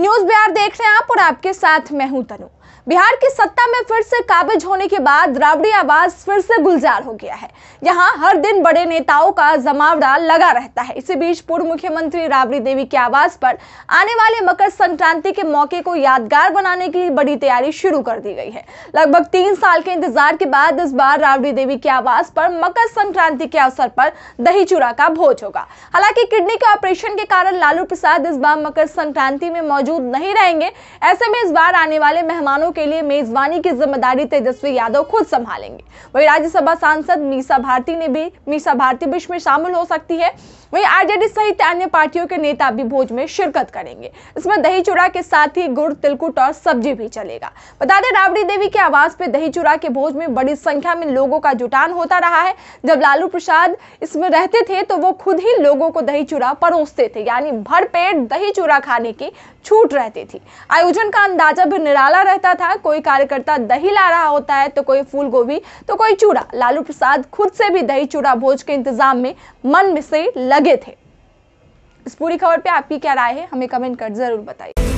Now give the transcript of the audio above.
news Bihar देख रहे हैं आप और आपके साथ मैं हूं तनु बिहार की सत्ता में फिर से काबिज होने के बाद द्राविड़ी आवाज फिर से गुलजार हो गया है यहाँ हर दिन बड़े नेताओं का जमावड़ा लगा रहता है इसी बीच पूर्व मुख्यमंत्री राबड़ी देवी की आवाज पर आने वाले मकर संक्रांति के मौके को यादगार बनाने की बड़ी तैयारी शुरू कर दी गई है लगभग तीन साल के इंतजार के बाद इस बार राबड़ी देवी की आवाज पर मकर संक्रांति के अवसर पर दही चूरा का भोज होगा हालांकि किडनी के ऑपरेशन के कारण लालू प्रसाद इस बार मकर संक्रांति में मौजूद नहीं रहेंगे ऐसे में इस बार आने वाले मेहमान मेहमानों के लिए मेजबानी की जिम्मेदारी तेजस्वी यादव खुद संभालेंगे वही राज्यसभा सांसद मीसा भारती ने भी मीसा भारती भी इसमें शामिल हो सकती है वही आरजेडी सहित अन्य पार्टियों के नेता भी भोज में शिरकत करेंगे इसमें दही चूड़ा के साथ ही गुड़ तिलकुट और सब्जी भी चलेगा बता दें राबड़ी देवी के आवास पे दही चूड़ा के भोज में बड़ी संख्या में लोगों का जुटान होता रहा है जब लालू प्रसाद इसमें रहते थे तो वो खुद ही लोगों को दही चूड़ा परोसते थे यानी भरपेट दही चूड़ा खाने की छूट रहती थी आयोजन का अंदाजा भी निराला रहता कार्यकर्ता था कोई कार्यकर्ता दही ला रहा होता है तो कोई फूल गोभी तो कोई चूड़ा लालू प्रसाद खुद से भी दही चूड़ा भोज के इंतजाम में मन में से लगे थे इस पूरी खबर पे आपकी क्या राय है हमें कमेंट कर जरूर बताइए